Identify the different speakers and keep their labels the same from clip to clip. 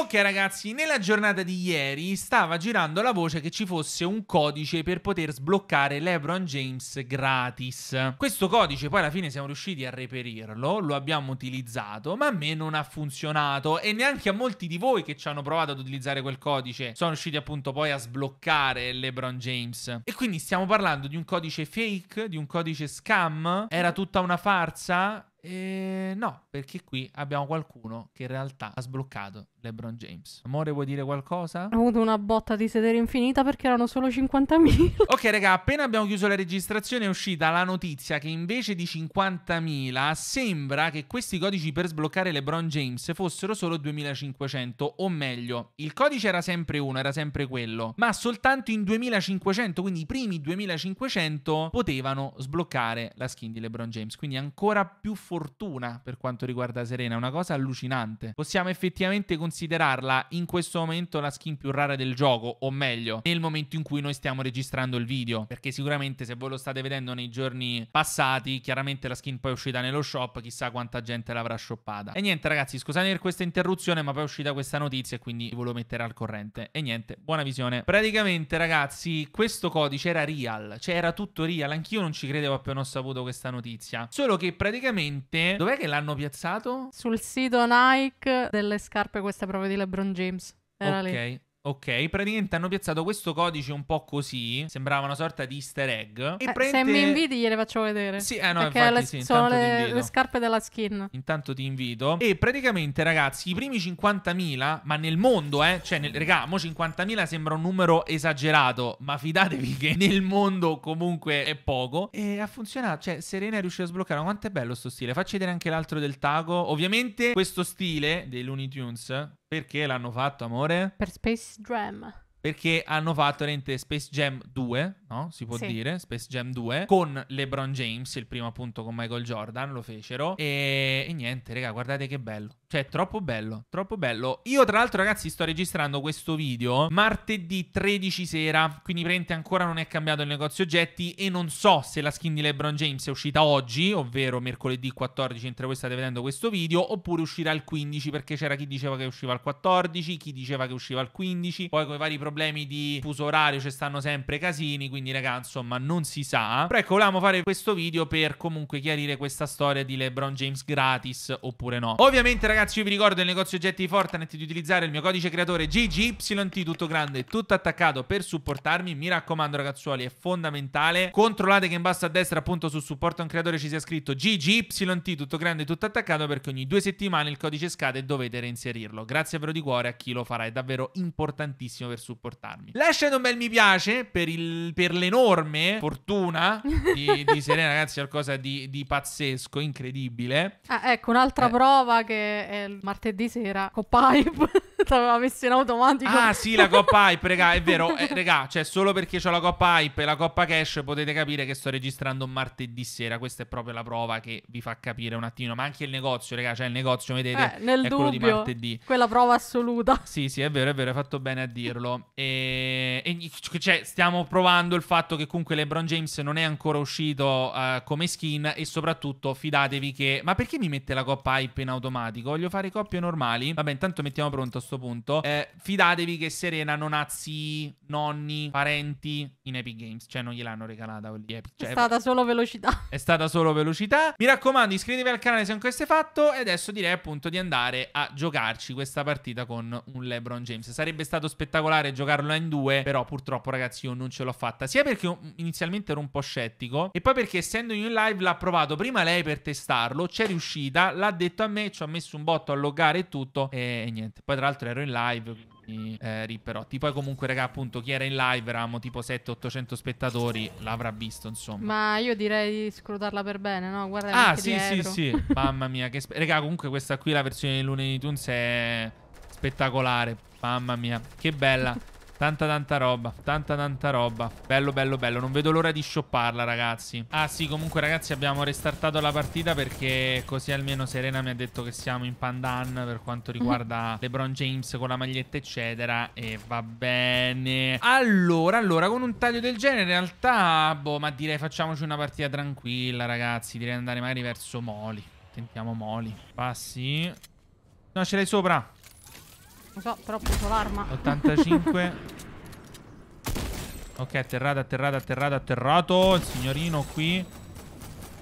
Speaker 1: Ok ragazzi, nella giornata di ieri stava girando la voce che ci fosse un codice per poter sbloccare LeBron James gratis. Questo codice poi alla fine siamo riusciti a reperirlo, lo abbiamo utilizzato, ma a me non ha funzionato e neanche a molti di voi che ci hanno provato ad utilizzare quel codice sono riusciti appunto poi a sbloccare LeBron James. E quindi stiamo parlando di un codice fake, di un codice scam? Era tutta una farsa? E eh, no, perché qui abbiamo qualcuno che in realtà ha sbloccato LeBron James. Amore, vuoi dire qualcosa? Ho
Speaker 2: avuto una botta di sedere infinita perché erano solo 50.000.
Speaker 1: ok, raga, appena abbiamo chiuso la registrazione è uscita la notizia che invece di 50.000 sembra che questi codici per sbloccare LeBron James fossero solo 2500, o meglio, il codice era sempre uno, era sempre quello, ma soltanto in 2500, quindi i primi 2500 potevano sbloccare la skin di LeBron James, quindi ancora più fortuna per quanto riguarda Serena, è una cosa allucinante. Possiamo effettivamente considerarla in questo momento la skin più rara del gioco, o meglio, nel momento in cui noi stiamo registrando il video, perché sicuramente se voi lo state vedendo nei giorni passati, chiaramente la skin poi è uscita nello shop, chissà quanta gente l'avrà shoppata. E niente ragazzi, scusate per questa interruzione, ma poi è uscita questa notizia e quindi vi volevo mettere al corrente. E niente, buona visione. Praticamente ragazzi, questo codice era real, cioè era tutto real, anch'io non ci credevo appena ho saputo questa notizia. Solo che praticamente, dov'è che l'hanno piaciuto? piazzato?
Speaker 2: Sul sito Nike delle scarpe queste prove di LeBron James. Era ok. Lì.
Speaker 1: Ok, praticamente hanno piazzato questo codice un po' così, sembrava una sorta di easter egg. E eh, prende... Se mi inviti
Speaker 2: gliele faccio vedere. Sì, eh no, Perché infatti, le, sì, sono le, le, scarpe della skin.
Speaker 1: Intanto ti invito. E praticamente ragazzi, i primi 50.000, ma nel mondo eh, cioè nel, regà, mo 50.000 sembra un numero esagerato, ma fidatevi che nel mondo comunque è poco. E ha funzionato, cioè Serena è riuscita a sbloccare, quanto è bello sto stile. Facci vedere anche l'altro del tago. Ovviamente questo stile dei Looney Tunes perché l'hanno fatto, amore? Per
Speaker 2: Space Dram.
Speaker 1: Perché hanno fatto l'ente Space Jam 2, no? Si può sì. dire, Space Jam 2, con LeBron James, il primo appunto con Michael Jordan, lo fecero. E, e niente, raga, guardate che bello. Cioè, troppo bello, troppo bello. Io tra l'altro, ragazzi, sto registrando questo video martedì 13 sera, quindi praticamente ancora non è cambiato il negozio oggetti e non so se la skin di LeBron James è uscita oggi, ovvero mercoledì 14, mentre voi state vedendo questo video, oppure uscirà il 15 perché c'era chi diceva che usciva il 14, chi diceva che usciva il 15, poi con i vari problemi problemi di fuso orario, ci stanno sempre casini, quindi raga, insomma, non si sa. Però ecco, volevamo fare questo video per comunque chiarire questa storia di LeBron James gratis oppure no. Ovviamente ragazzi, io vi ricordo il negozio oggetti di Fortnite di utilizzare il mio codice creatore GGYT, tutto grande, tutto attaccato per supportarmi. Mi raccomando ragazzuoli, è fondamentale. Controllate che in basso a destra appunto su supporto a un creatore ci sia scritto GGYT, tutto grande, tutto attaccato perché ogni due settimane il codice scade e dovete reinserirlo. Grazie però di cuore a chi lo farà, è davvero importantissimo per supportarmi supportarmi. Lasciate un bel mi piace per, il, per l'enorme fortuna di, di Serena, ragazzi, qualcosa di, di, pazzesco, incredibile.
Speaker 2: Ah, ecco, un'altra eh. prova che è eh, il martedì sera con Pipe l'aveva messo in automatico. Ah,
Speaker 1: sì, la coppa hype, raga, è vero. Eh, raga, cioè, solo perché ho la coppa hype e la coppa cash potete capire che sto registrando martedì sera. Questa è proprio la prova che vi fa capire un attimo. Ma anche il negozio, raga, cioè il negozio, vedete, eh, nel è dubbio, quello di martedì.
Speaker 2: Quella prova assoluta.
Speaker 1: Sì, sì, è vero, è vero, hai fatto bene a dirlo. E, e cioè, stiamo provando il fatto che comunque LeBron James non è ancora uscito uh, come skin e soprattutto fidatevi che... Ma perché mi mette la coppa hype in automatico? Voglio fare coppie normali? Vabbè, intanto mettiamo pronto sto questo punto, eh, fidatevi che Serena non ha zii, nonni, parenti in Epic Games. Cioè, non gliel'hanno regalata quelli Epic. Cioè, è stata
Speaker 2: solo velocità.
Speaker 1: È stata solo velocità. Mi raccomando, iscrivetevi al canale se non questo è fatto. E adesso direi appunto di andare a giocarci questa partita con un LeBron James. Sarebbe stato spettacolare giocarlo in due, però purtroppo, ragazzi, io non ce l'ho fatta. Sia perché inizialmente ero un po' scettico, e poi perché essendo in live l'ha provato prima lei per testarlo, c'è riuscita, l'ha detto a me, ci ha messo un botto a loggare e tutto, e, e niente. Poi, tra l'altro, mentre ero in live. Quindi, eh, ripperotti. Poi comunque, raga, appunto, chi era in live, eravamo tipo 700-800 spettatori, l'avrà visto, insomma.
Speaker 2: Ma io direi di scrutarla per bene, no? Guarda Ah, sì, dietro. sì,
Speaker 1: sì. Mamma mia, che... Raga, comunque questa qui, la versione di lunedì Tunes è spettacolare. Mamma mia, che bella. Tanta tanta roba, tanta tanta roba Bello bello bello, non vedo l'ora di shopparla ragazzi Ah sì, comunque ragazzi abbiamo restartato la partita perché così almeno Serena mi ha detto che siamo in pandan Per quanto mhm. riguarda LeBron James con la maglietta eccetera E va bene Allora, allora, con un taglio del genere in realtà Boh, ma direi facciamoci una partita tranquilla ragazzi Direi andare magari verso Moli Tentiamo Moli Passi No, ce l'hai sopra
Speaker 2: non so, però ho preso l'arma. 85.
Speaker 1: ok, atterrato, atterrato, atterrato, atterrato. Il signorino qui.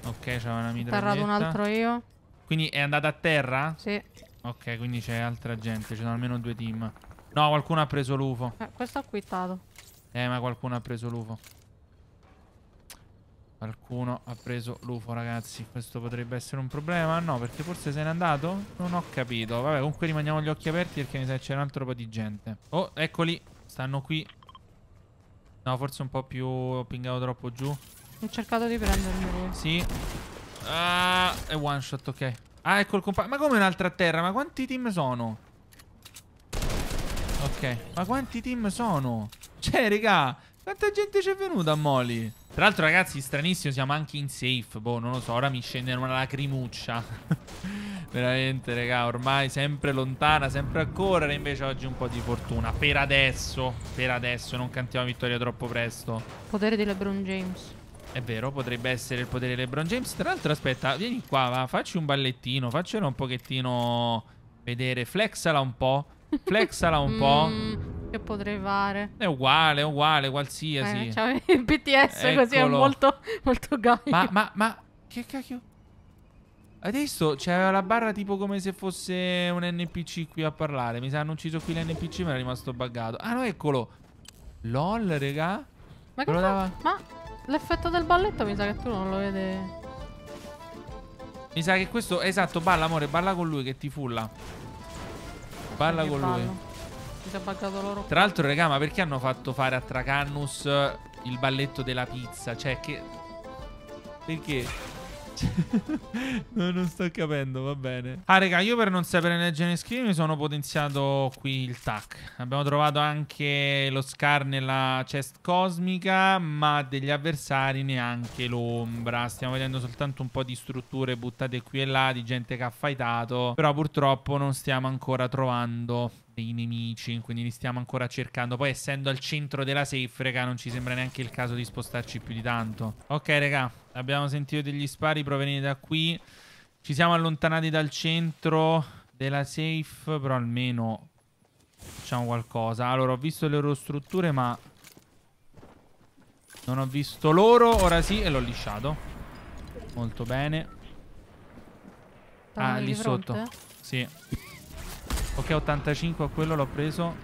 Speaker 1: Ok, c'aveva una mitraglietta. Atterrato un altro io. Quindi è andato a terra? Sì. Ok, quindi c'è altra gente. Ci sono almeno due team. No, qualcuno ha preso l'UFO. Eh,
Speaker 2: questo ha quittato.
Speaker 1: Eh, ma qualcuno ha preso l'UFO. Qualcuno ha preso l'UFO, ragazzi. Questo potrebbe essere un problema? No, perché forse se n'è andato? Non ho capito. Vabbè, comunque rimaniamo gli occhi aperti perché mi sa che c'è un altro po' di gente. Oh, eccoli. Stanno qui. No, forse un po' più... Ho pingato troppo giù. Ho
Speaker 2: cercato di prendermi.
Speaker 1: Sì. Ah, è one shot, ok. Ah, ecco il compagno. Ma come un'altra a terra? Ma quanti team sono? Ok. Ma quanti team sono? Cioè, raga, quanta gente c'è venuta a Molly? Tra l'altro, ragazzi, stranissimo, siamo anche in safe. Boh, non lo so, ora mi scende una lacrimuccia. Veramente, raga, ormai sempre lontana, sempre a correre. Invece oggi un po' di fortuna. Per adesso, per adesso, non cantiamo vittoria troppo presto.
Speaker 2: Potere di LeBron James.
Speaker 1: È vero, potrebbe essere il potere di LeBron James. Tra l'altro, aspetta, vieni qua, va, facci un ballettino, faccelo un pochettino vedere. Flexala un po', flexala un po'.
Speaker 2: Mm. Che potrei fare?
Speaker 1: È uguale, è uguale, qualsiasi. Eh, cioè,
Speaker 2: il BTS Eccolo. così è molto, molto gaio. Ma, ma, ma, che cacchio?
Speaker 1: Adesso c'era la barra tipo come se fosse un NPC qui a parlare. Mi sa hanno ucciso qui l'NPC, ma era rimasto buggato. Ah no, eccolo. LOL, regà.
Speaker 2: Ma che dava... Ma l'effetto del balletto mi sa che tu non lo vedi.
Speaker 1: Mi sa che questo... Esatto, balla amore, balla con lui che ti fulla. Balla con ballo. lui
Speaker 2: si è buggato loro. Tra
Speaker 1: l'altro, raga, ma perché hanno fatto fare a Tracannus il balletto della pizza? Cioè, che... Perché? no, non sto capendo, va bene. Ah, raga, io per non sapere leggere né scrivere mi sono potenziato qui il tac. Abbiamo trovato anche lo scar nella chest cosmica, ma degli avversari neanche l'ombra. Stiamo vedendo soltanto un po' di strutture buttate qui e là, di gente che ha fightato, però purtroppo non stiamo ancora trovando dei nemici, quindi li stiamo ancora cercando. Poi essendo al centro della safe, raga, non ci sembra neanche il caso di spostarci più di tanto. Ok, raga, abbiamo sentito degli spari provenienti da qui. Ci siamo allontanati dal centro della safe, però almeno facciamo qualcosa. Allora, ho visto le loro strutture, ma non ho visto loro, ora sì, e l'ho lisciato. Molto bene. ah, lì sotto. Sì che 85 a quello l'ho preso.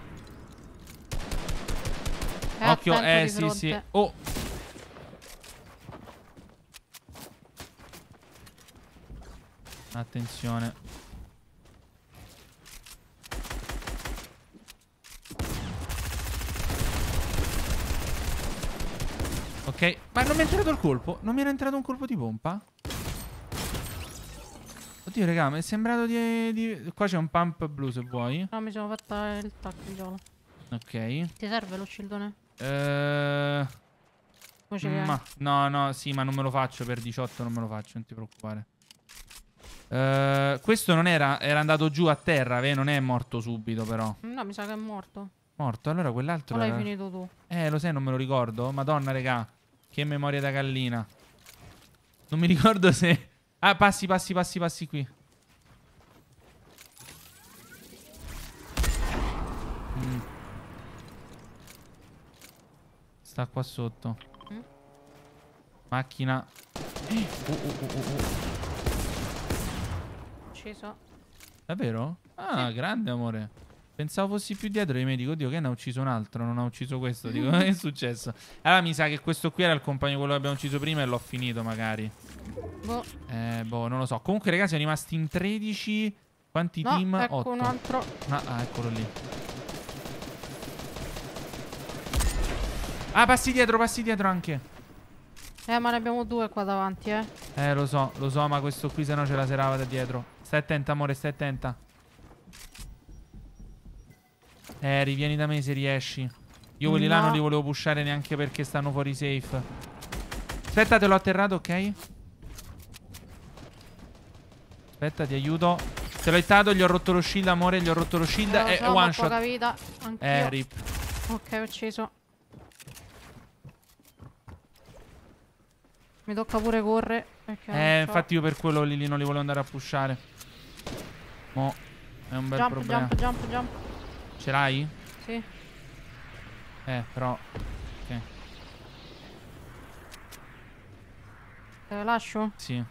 Speaker 1: Eh, Occhio, eh sì sì. Oh! Attenzione. Ok, ma non mi è entrato il colpo? Non mi era entrato un colpo di pompa? Oddio, raga, mi è sembrato di, di... Qua c'è un pump blu, se vuoi.
Speaker 2: No, mi sono fatta il tac di viola.
Speaker 1: Ok.
Speaker 2: Ti serve lo shieldone?
Speaker 1: Ehm... Ma... No, no, sì, ma non me lo faccio per 18, non me lo faccio, non ti preoccupare. Uh, questo non era, era andato giù a terra, vero? Non è morto subito, però.
Speaker 2: No, mi sa che è morto.
Speaker 1: Morto, allora quell'altro. Ma l'hai era... finito tu. Eh, lo sai, non me lo ricordo. Madonna, regà. Che memoria da gallina. Non mi ricordo se, Ah, passi, passi, passi, passi qui. Mm. Sta qua sotto. Mm. Macchina.
Speaker 2: Oh, oh, oh, Ucciso.
Speaker 1: Davvero? Ah, sì. grande amore. Pensavo fossi più dietro e mi dico, Dio, che ne ha ucciso un altro, non ha ucciso questo. Dico, che è successo? Allora mi sa che questo qui era il compagno quello che abbiamo ucciso prima e l'ho finito magari. Boh. Eh, boh, non lo so. Comunque, ragazzi, siamo rimasti in 13. Quanti no, team? ecco 8. un altro. Ah, ah, eccolo lì. Ah, passi dietro, passi dietro anche.
Speaker 2: Eh, ma ne abbiamo due qua davanti, eh.
Speaker 1: Eh, lo so, lo so, ma questo qui se no ce la serava da dietro. Stai attenta, amore, stai attenta. Eh, rivieni da me se riesci. Io quelli no. là non li volevo pushare neanche perché stanno fuori safe. Aspetta, te l'ho atterrato, ok? Aspetta, ti aiuto. Te l'ho hittato, gli ho rotto lo shield, amore, gli ho rotto lo shield eh, e eh, one shot. Vita, eh, rip.
Speaker 2: Ok, ho ucciso. Mi tocca pure correre. Eh, infatti
Speaker 1: io per quello lì, lì non li volevo andare a pushare. Mo' è un bel jump, problema. Jump, jump, jump. Ce l'hai? Sì. Eh, però... Ok. Te lo lascio? Sì.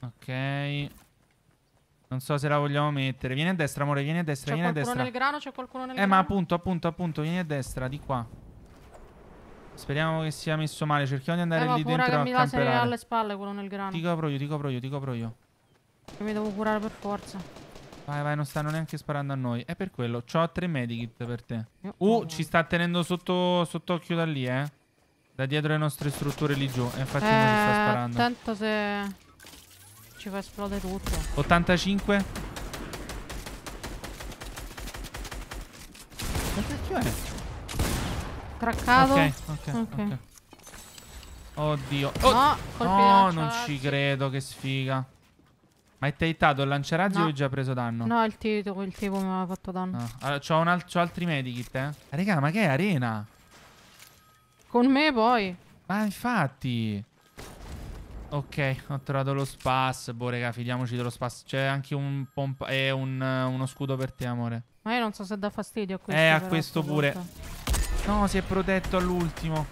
Speaker 1: Ok. Non so se la vogliamo mettere. Vieni a destra, amore, vieni a destra, vieni a destra. C'è qualcuno nel grano, c'è qualcuno nel eh, grano. Eh, ma appunto, appunto, appunto, vieni a destra, di qua. Speriamo che sia messo male. Cerchiamo di andare eh, lì dentro che a mi camperare. mi alle spalle quello nel grano. Ti copro io, ti copro io, ti copro io.
Speaker 2: Io mi devo curare per forza.
Speaker 1: Vai, vai, non stanno neanche sparando a noi. È per quello. C'ho tre medikit per te. Uh, ci sta tenendo sotto, sotto occhio da lì, eh. Da dietro le nostre strutture lì giù. E infatti eh, non ci sta sparando.
Speaker 2: Tanto se... Ci fa esplodere tutto.
Speaker 1: 85.
Speaker 2: Che è? Craccato. Ok, ok, ok. okay.
Speaker 1: Oddio. Oh, no, no non ci credo, che sfiga. Ma è taitato il lanciarazzi no. o è già preso danno? No,
Speaker 2: il tipo, il tipo mi aveva fatto danno. No.
Speaker 1: Ah, allora, c'ho, al altri medikit, eh. Raga, ma che è arena?
Speaker 2: Con me poi.
Speaker 1: Ma infatti. Ok, ho trovato lo spas. Boh, raga, fidiamoci dello spas. C'è anche un pompa... Eh, un, uno scudo per te, amore.
Speaker 2: Ma io non so se dà fastidio a questo. Eh, a questo pure.
Speaker 1: No, si è protetto all'ultimo.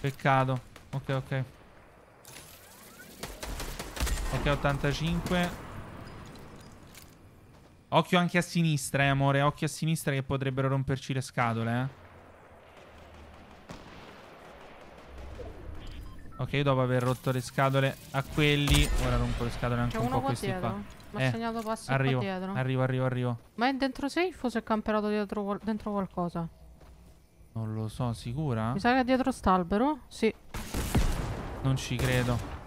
Speaker 1: Peccato. Ok, ok. Ok, 85. Occhio anche a sinistra, eh, amore. Occhio a sinistra che potrebbero romperci le scatole, eh. Ok, dopo aver rotto le scatole a quelli, ora rompo le scatole anche un po' a questi dietro. qua. Mi ha eh, segnato passi arrivo, dietro. Arrivo, arrivo, arrivo.
Speaker 2: Ma è dentro safe o si è camperato dietro, dentro qualcosa?
Speaker 1: Non lo so, sicura? Mi
Speaker 2: sa che è dietro st'albero? Sì.
Speaker 1: Non ci credo.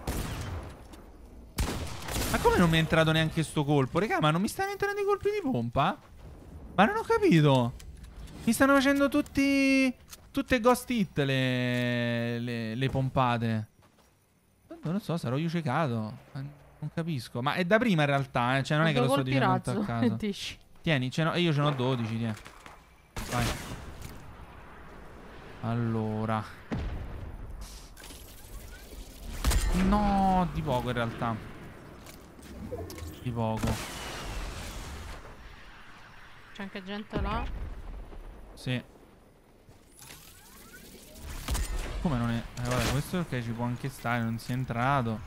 Speaker 1: Ma come non mi è entrato neanche sto colpo? Raga, ma non mi
Speaker 2: stanno entrando i colpi di
Speaker 1: pompa? Ma non ho capito. Mi stanno facendo tutti... Tutte ghost hit le... Le, le pompate. Non lo so, sarò io ciecato. Non capisco. Ma è da prima in realtà, eh. Cioè non è che lo sto dicendo razzo, a caso. Dici. Tieni, ce no, io ce n'ho 12, tieni. Vai. Allora. No, di poco in realtà. Di poco.
Speaker 2: C'è anche gente là.
Speaker 1: Sì. Come non è? Eh, vabbè, questo che ci può anche stare, non si è entrato.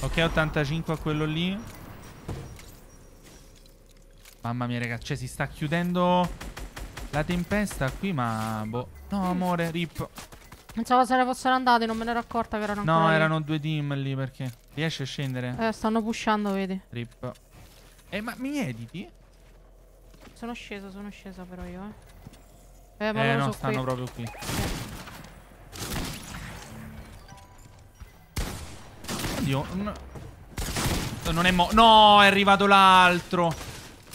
Speaker 1: Ok, 85 a quello lì. Mamma mia, raga, cioè si sta chiudendo la tempesta qui, ma... Boh. No, amore, rip.
Speaker 2: Pensavo se ne fossero andati, non me ne ero accorta che erano no, ancora No, erano
Speaker 1: due team lì perché Riesci a scendere? Eh,
Speaker 2: stanno pushando, vedi
Speaker 1: Rip Eh, ma mi editi?
Speaker 2: Sono sceso, sono sceso però io, eh Eh, ma eh, no, stanno qui.
Speaker 1: proprio qui Oddio, no. non è mo... No, è arrivato l'altro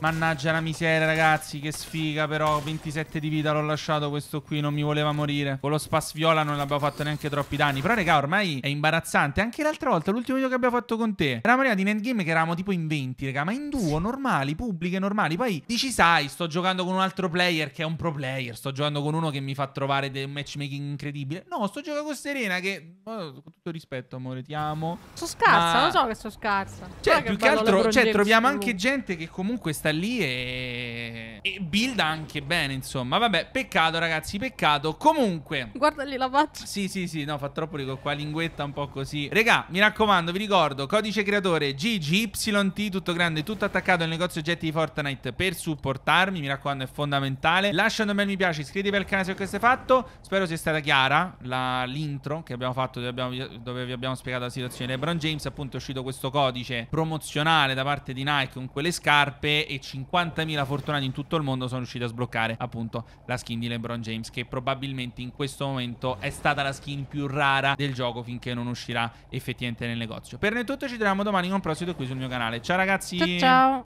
Speaker 1: Mannaggia la miseria ragazzi Che sfiga però 27 di vita l'ho lasciato questo qui Non mi voleva morire Con lo spas viola non l'abbiamo fatto neanche troppi danni Però raga ormai è imbarazzante Anche l'altra volta l'ultimo video che abbiamo fatto con te Eravamo arrivati in endgame che eravamo tipo in 20 raga Ma in duo normali pubbliche normali Poi dici sai sto giocando con un altro player Che è un pro player Sto giocando con uno che mi fa trovare un matchmaking incredibile
Speaker 2: No sto giocando con
Speaker 1: Serena che oh, Con tutto rispetto amore ti amo Sono scarsa ma... lo so
Speaker 2: che sono scarsa Cioè più che, che altro Cioè troviamo anche
Speaker 1: gente che comunque sta sta lì e... e builda anche bene, insomma. Vabbè, peccato ragazzi, peccato. Comunque...
Speaker 2: Guarda lì la faccia.
Speaker 1: Sì, sì, sì, no, fa troppo con qua linguetta un po' così. Regà, mi raccomando, vi ricordo, codice creatore GGYT, tutto grande, tutto attaccato al negozio oggetti di Fortnite per supportarmi, mi raccomando, è fondamentale. Lascia un bel mi piace, iscrivetevi al canale se questo è fatto. Spero sia stata chiara l'intro che abbiamo fatto dove, abbiamo, dove vi abbiamo spiegato la situazione. LeBron James appunto è uscito questo codice promozionale da parte di Nike con quelle scarpe e 50.000 fortunati in tutto il mondo sono riusciti a sbloccare appunto la skin di LeBron James che probabilmente in questo momento è stata la skin più rara del gioco finché non uscirà effettivamente nel negozio. Per noi tutto ci troviamo domani con un prossimo qui sul mio canale. Ciao ragazzi! Ciao! ciao.